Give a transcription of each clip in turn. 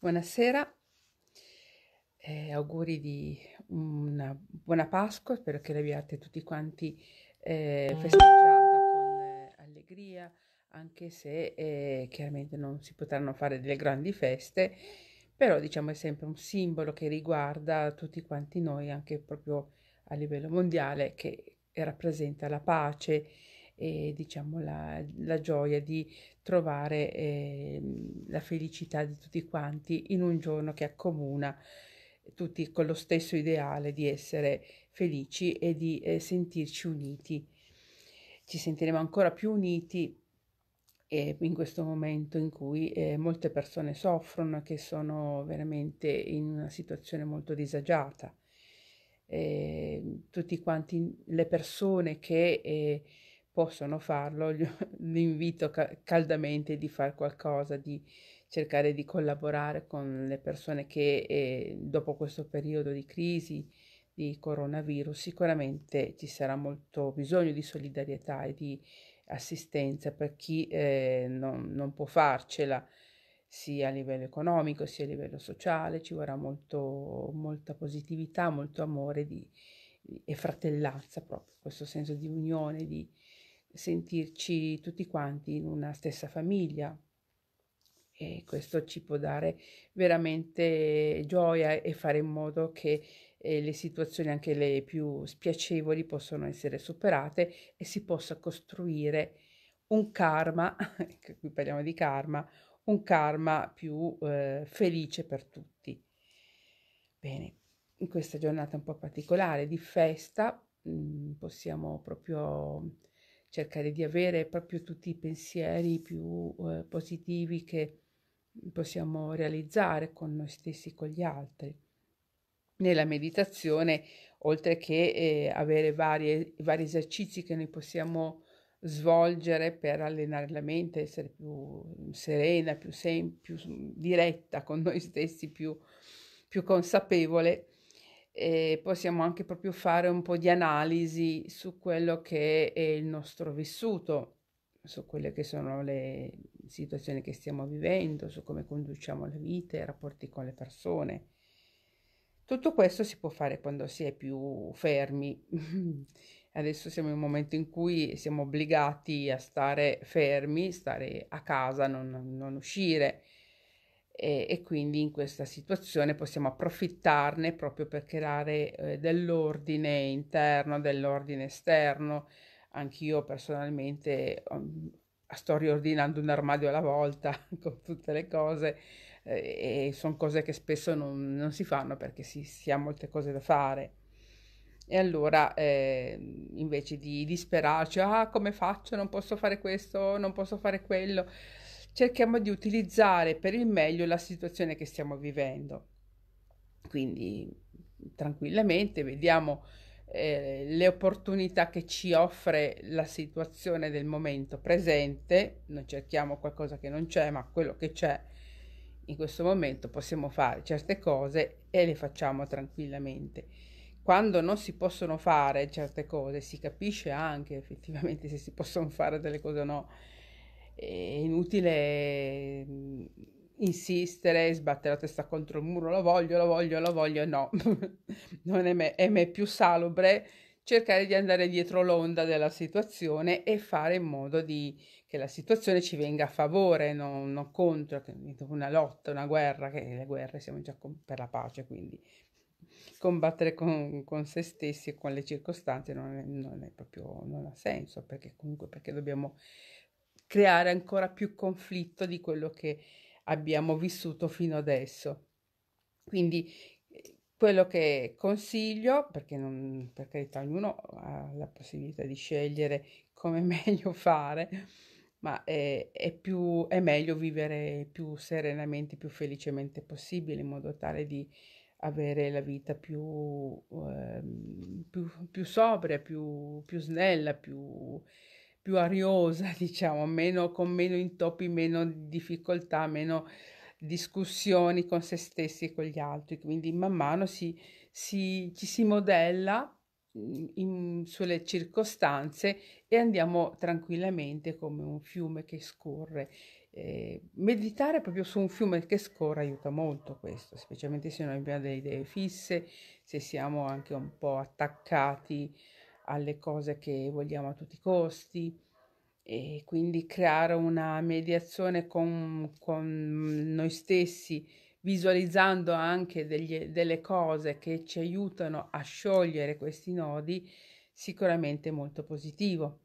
Buonasera, eh, auguri di una buona Pasqua, spero che l'abbiate tutti quanti eh, festeggiata con eh, allegria, anche se eh, chiaramente non si potranno fare delle grandi feste, però diciamo è sempre un simbolo che riguarda tutti quanti noi, anche proprio a livello mondiale, che rappresenta la pace, e diciamo la, la gioia di trovare eh, la felicità di tutti quanti in un giorno che accomuna tutti con lo stesso ideale di essere felici e di eh, sentirci uniti. Ci sentiremo ancora più uniti eh, in questo momento in cui eh, molte persone soffrono, che sono veramente in una situazione molto disagiata. Ehm, tutti quanti le persone che eh, possono farlo, invito caldamente di fare qualcosa, di cercare di collaborare con le persone che eh, dopo questo periodo di crisi, di coronavirus, sicuramente ci sarà molto bisogno di solidarietà e di assistenza per chi eh, non, non può farcela sia a livello economico sia a livello sociale, ci vorrà molto, molta positività, molto amore di, e fratellanza proprio, questo senso di unione, di, sentirci tutti quanti in una stessa famiglia e questo ci può dare veramente gioia e fare in modo che eh, le situazioni anche le più spiacevoli possano essere superate e si possa costruire un karma, qui parliamo di karma, un karma più eh, felice per tutti. Bene, in questa giornata un po' particolare di festa mh, mm, possiamo proprio cercare di avere proprio tutti i pensieri più eh, positivi che possiamo realizzare con noi stessi, con gli altri. Nella meditazione, oltre che eh, avere varie, vari esercizi che noi possiamo svolgere per allenare la mente, essere più serena, più, sem- più diretta con noi stessi, più, più consapevole, e possiamo anche proprio fare un po' di analisi su quello che è il nostro vissuto, su quelle che sono le situazioni che stiamo vivendo, su come conduciamo la vita, i rapporti con le persone. Tutto questo si può fare quando si è più fermi. Adesso siamo in un momento in cui siamo obbligati a stare fermi, stare a casa, non, non uscire e, e quindi in questa situazione possiamo approfittarne proprio per creare eh, dell'ordine interno, dell'ordine esterno. Anch'io personalmente mm, sto riordinando un armadio alla volta con tutte le cose eh, e sono cose che spesso non, non si fanno perché si, si, ha molte cose da fare. E allora eh, invece di disperarci, ah come faccio, non posso fare questo, non posso fare quello, cerchiamo di utilizzare per il meglio la situazione che stiamo vivendo. Quindi tranquillamente vediamo eh, le opportunità che ci offre la situazione del momento presente, non cerchiamo qualcosa che non c'è, ma quello che c'è in questo momento possiamo fare certe cose e le facciamo tranquillamente. Quando non si possono fare certe cose si capisce anche effettivamente se si possono fare delle cose o no è inutile mm, insistere, sbattere la testa contro il muro, lo voglio, lo voglio, lo voglio, no, non è me, è me più salubre cercare di andare dietro l'onda della situazione e fare in modo di, che la situazione ci venga a favore, non, non contro, una lotta, una guerra, che le guerre siamo già con, per la pace, quindi combattere con, con, se stessi e con le circostanze non, è, non, è proprio, non ha senso, perché comunque perché dobbiamo creare ancora più conflitto di quello che abbiamo vissuto fino adesso. Quindi quello che consiglio, perché non, per carità ognuno ha la possibilità di scegliere come meglio fare, ma è, è, più, è meglio vivere più serenamente, più felicemente possibile, in modo tale di avere la vita più, eh, più, più sobria, più, più snella, più più ariosa, diciamo, meno, con meno intoppi, meno difficoltà, meno discussioni con se stessi e con gli altri. Quindi man mano si, si, ci si modella mm, in, sulle circostanze e andiamo tranquillamente come un fiume che scorre. Eh, meditare proprio su un fiume che scorre aiuta molto questo, specialmente se non abbiamo delle idee fisse, se siamo anche un po' attaccati alle cose che vogliamo a tutti i costi e quindi creare una mediazione con, con noi stessi, visualizzando anche degli, delle cose che ci aiutano a sciogliere questi nodi, sicuramente molto positivo.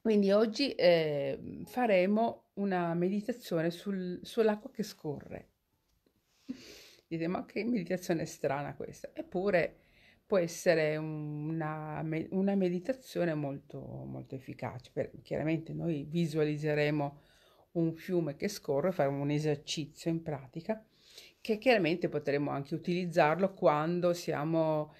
Quindi oggi eh, faremo una meditazione sul, sull'acqua che scorre. Dite, ma che meditazione strana questa? Eppure può essere una, una meditazione molto, molto efficace. Per, chiaramente noi visualizzeremo un fiume che scorre, faremo un esercizio in pratica che chiaramente potremo anche utilizzarlo quando siamo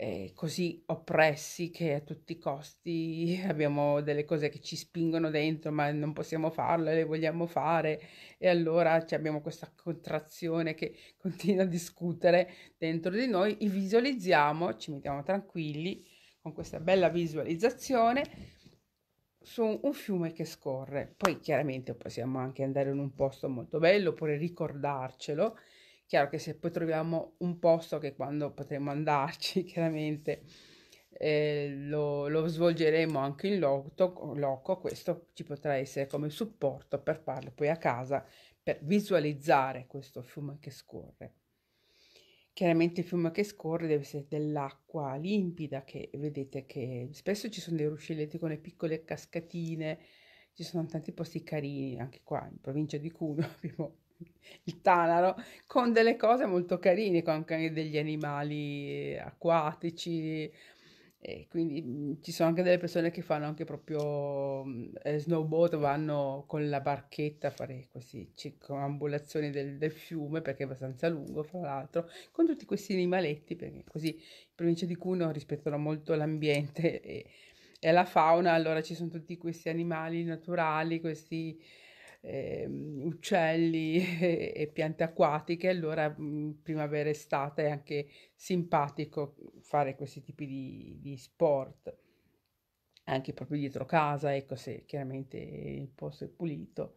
eh, così oppressi che a tutti i costi abbiamo delle cose che ci spingono dentro ma non possiamo farle, le vogliamo fare e allora cioè, abbiamo questa contrazione che continua a discutere dentro di noi, e visualizziamo, ci mettiamo tranquilli con questa bella visualizzazione su un fiume che scorre. Poi chiaramente possiamo anche andare in un posto molto bello oppure ricordarcelo Chiaro che se poi troviamo un posto che quando potremo andarci, chiaramente eh, lo, lo, svolgeremo anche in loco, loco, questo ci potrà essere come supporto per farlo poi a casa, per visualizzare questo fiume che scorre. Chiaramente il fiume che scorre deve essere dell'acqua limpida, che vedete che spesso ci sono dei ruscelletti con le piccole cascatine, ci sono tanti posti carini, anche qua in provincia di Cuneo abbiamo il tanaro, con delle cose molto carine, con anche degli animali acquatici. E quindi ci sono anche delle persone che fanno anche proprio eh, snowboard, vanno con la barchetta a fare queste circambulazioni del, del, fiume perché è abbastanza lungo, fra l'altro, con tutti questi animaletti perché così in provincia di Cuneo rispettano molto l'ambiente e, e la fauna, allora ci sono tutti questi animali naturali, questi eh, uccelli e, e, piante acquatiche, allora mh, mm, primavera e estate è anche simpatico fare questi tipi di, di sport anche proprio dietro casa, ecco se chiaramente il posto è pulito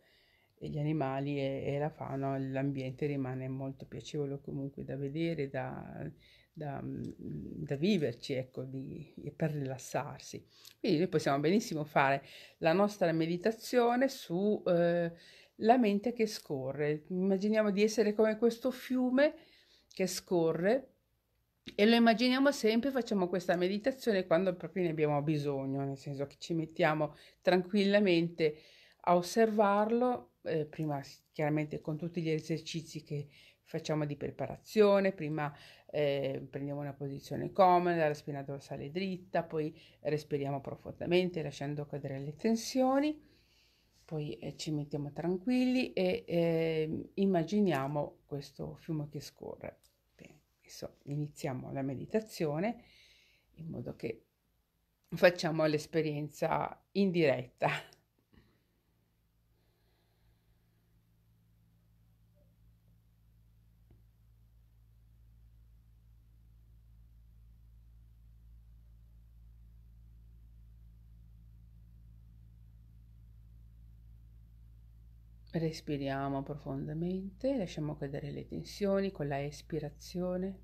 e gli animali e, e la fauna, l'ambiente rimane molto piacevole comunque da vedere, da, da, da viverci, ecco, di, per rilassarsi. Quindi noi possiamo benissimo fare la nostra meditazione sulla eh, mente che scorre. Immaginiamo di essere come questo fiume che scorre e lo immaginiamo sempre, facciamo questa meditazione quando proprio ne abbiamo bisogno, nel senso che ci mettiamo tranquillamente a osservarlo, eh, prima chiaramente con tutti gli esercizi che facciamo di preparazione, prima eh, prendiamo una posizione comoda, la spina dorsale dritta, poi respiriamo profondamente lasciando cadere le tensioni, poi eh, ci mettiamo tranquilli e eh, immaginiamo questo fiume che scorre. Bene, adesso iniziamo la meditazione in modo che facciamo l'esperienza in diretta. Respiriamo profondamente, lasciamo cadere le tensioni con la espirazione.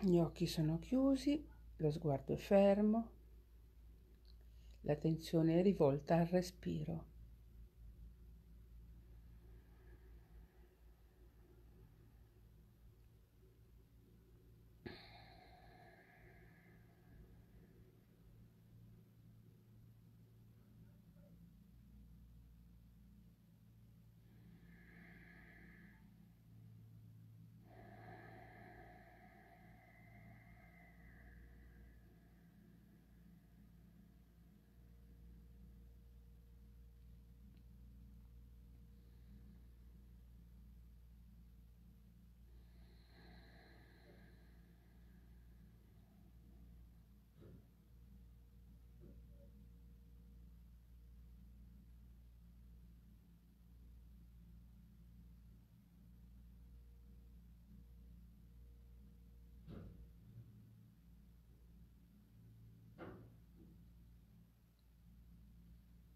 Gli occhi sono chiusi, lo sguardo è fermo, la tensione è rivolta al respiro.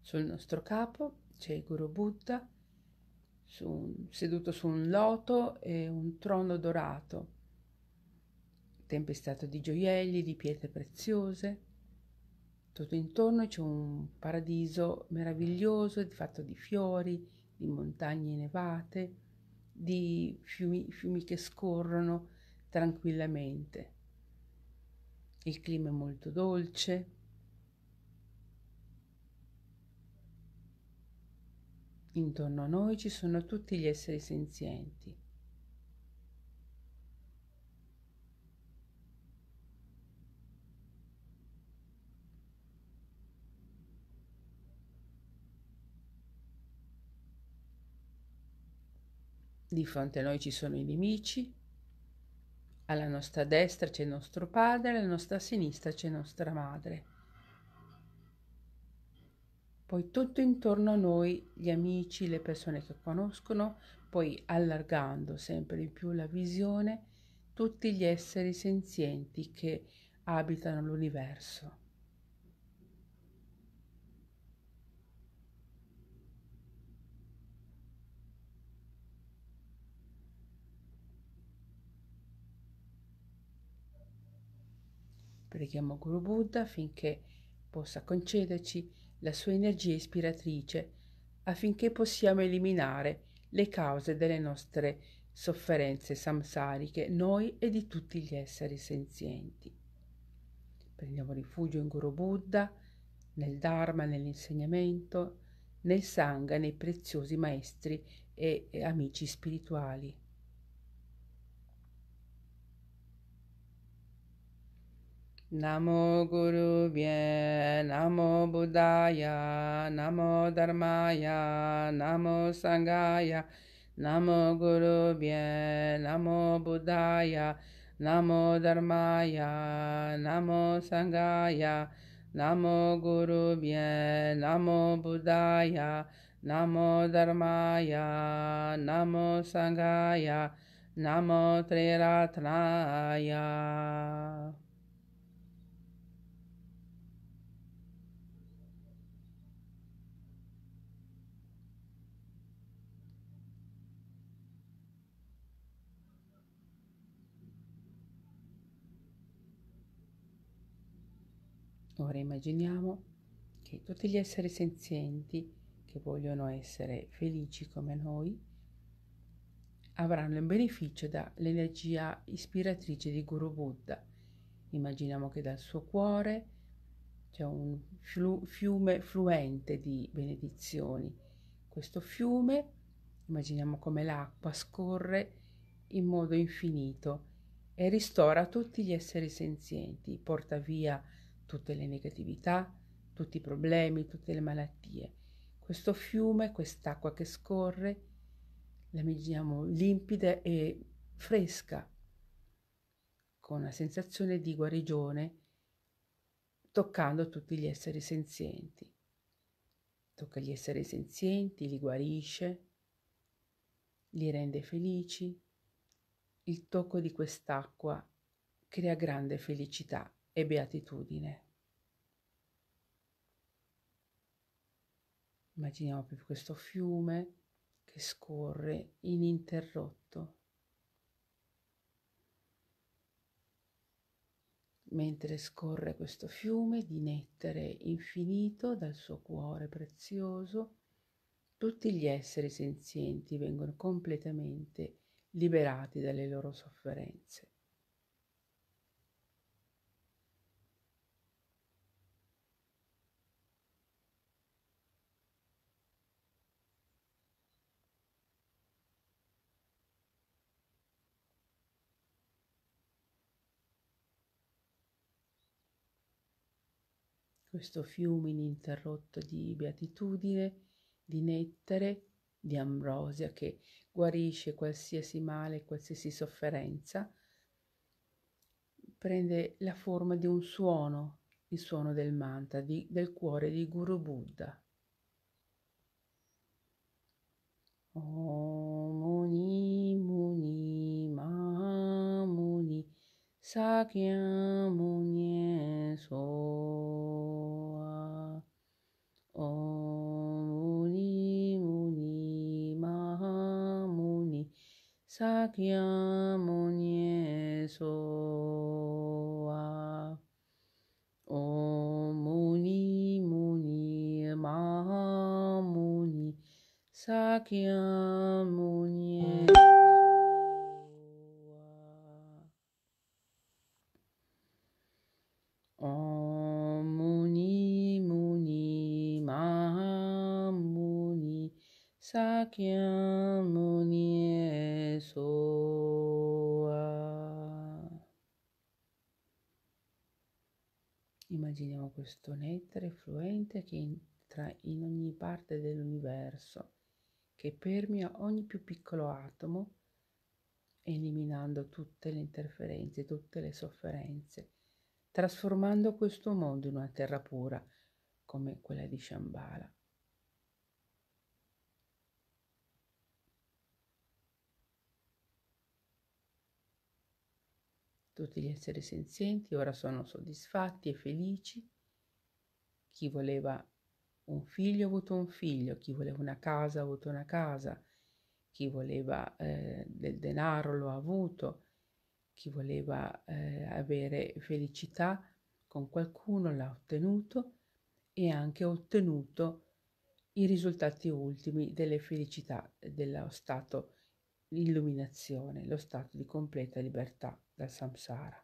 Sul nostro capo c'è il Guru Buddha su, seduto su un loto e un trono dorato, tempestato di gioielli, di pietre preziose. Tutto intorno c'è un paradiso meraviglioso fatto di fiori, di montagne nevate, di fiumi, fiumi che scorrono tranquillamente. Il clima è molto dolce, Intorno a noi ci sono tutti gli esseri senzienti. Di fronte a noi ci sono i nemici, alla nostra destra c'è nostro padre, alla nostra sinistra c'è nostra madre poi tutto intorno a noi, gli amici, le persone che conoscono, poi allargando sempre di più la visione, tutti gli esseri senzienti che abitano l'universo. Preghiamo Guru Buddha affinché possa concederci la sua energia ispiratrice affinché possiamo eliminare le cause delle nostre sofferenze samsariche, noi e di tutti gli esseri senzienti. Prendiamo rifugio in Guru Buddha, nel Dharma, nell'insegnamento, nel Sangha, nei preziosi maestri e, e amici spirituali. नमो गुरुभ्य नमो बुद्धाय नमो धर्माय नमो सङ्गाय नमो गुरुभ्य नमो बुद्धाय नमो धर्माय नमो सङ्गाय नमो गुरुभ्य नमो बुद्धाय नमो धर्माय नमो सङ्गाय नमो त्रिरात्नाय Ora immaginiamo che tutti gli esseri senzienti che vogliono essere felici come noi avranno il beneficio dall'energia ispiratrice di Guru Buddha. Immaginiamo che dal suo cuore c'è un flu- fiume fluente di benedizioni. Questo fiume, immaginiamo come l'acqua scorre in modo infinito e ristora tutti gli esseri senzienti, porta via tutte le negatività, tutti i problemi, tutte le malattie. Questo fiume, quest'acqua che scorre, la midiamo limpida e fresca, con una sensazione di guarigione, toccando tutti gli esseri senzienti. Tocca gli esseri senzienti, li guarisce, li rende felici. Il tocco di quest'acqua crea grande felicità e beatitudine. Immaginiamo più questo fiume che scorre ininterrotto. Mentre scorre questo fiume di nettere infinito dal suo cuore prezioso, tutti gli esseri senzienti vengono completamente liberati dalle loro sofferenze. questo fiume ininterrotto di beatitudine, di nettere, di ambrosia che guarisce qualsiasi male, qualsiasi sofferenza, prende la forma di un suono, il suono del mantra, di, del cuore di Guru Buddha. Om Muni Muni Ma Sakya Muni So ओम मुनि मुनि महामुनि साख्य मुनि सोआ ओम मुनि मुनि महामुनि साख्य questo nettare fluente che entra in ogni parte dell'universo, che permea ogni più piccolo atomo, eliminando tutte le interferenze, tutte le sofferenze, trasformando questo mondo in una terra pura come quella di Shambhala. Tutti gli esseri senzienti ora sono soddisfatti e felici chi voleva un figlio ha avuto un figlio, chi voleva una casa ha avuto una casa, chi voleva eh, del denaro lo ha avuto, chi voleva eh, avere felicità con qualcuno l'ha ottenuto e anche ottenuto i risultati ultimi delle felicità dello stato illuminazione, lo stato di completa libertà dal samsara.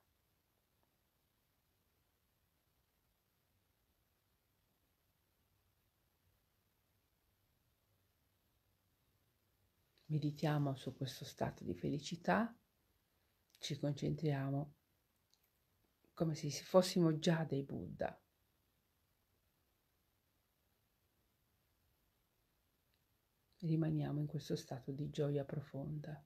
Meditiamo su questo stato di felicità, ci concentriamo come se fossimo già dei Buddha. Rimaniamo in questo stato di gioia profonda.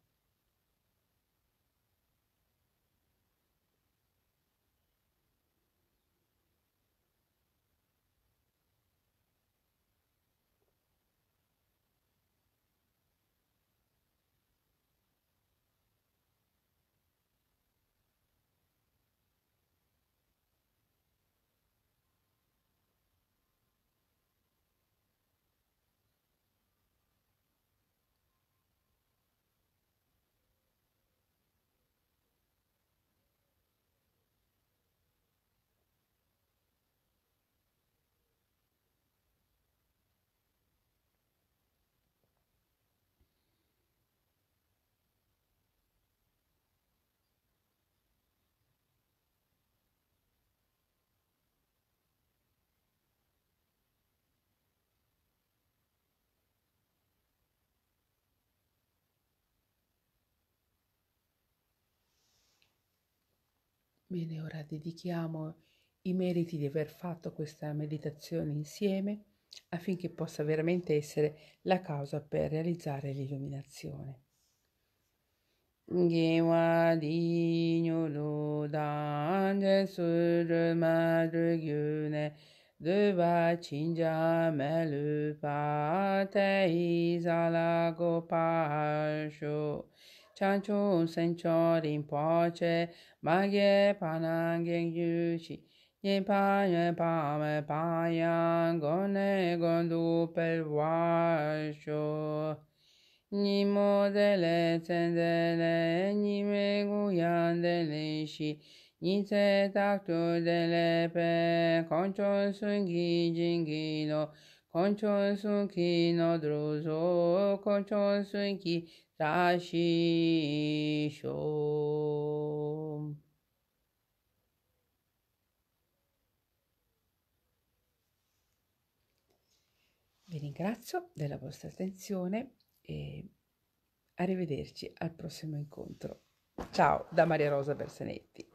Bene, ora dedichiamo i meriti di aver fatto questa meditazione insieme affinché possa veramente essere la causa per realizzare l'illuminazione. Gewa di nyolo danje sur madre gyune deva cinja melu pa te isala gopal sho chanchun sen cho rin po che, ma ge pa nang geng ju chi, yin pa yin pa me pa yang, go ne go du pel wa shu. Ni mo de le chen me gu de le shi, ni de le pe, kong chun sun gi no dru zo, kong राशीशो Vi ringrazio della vostra attenzione e arrivederci al prossimo incontro. Ciao da Maria Rosa Bersanetti.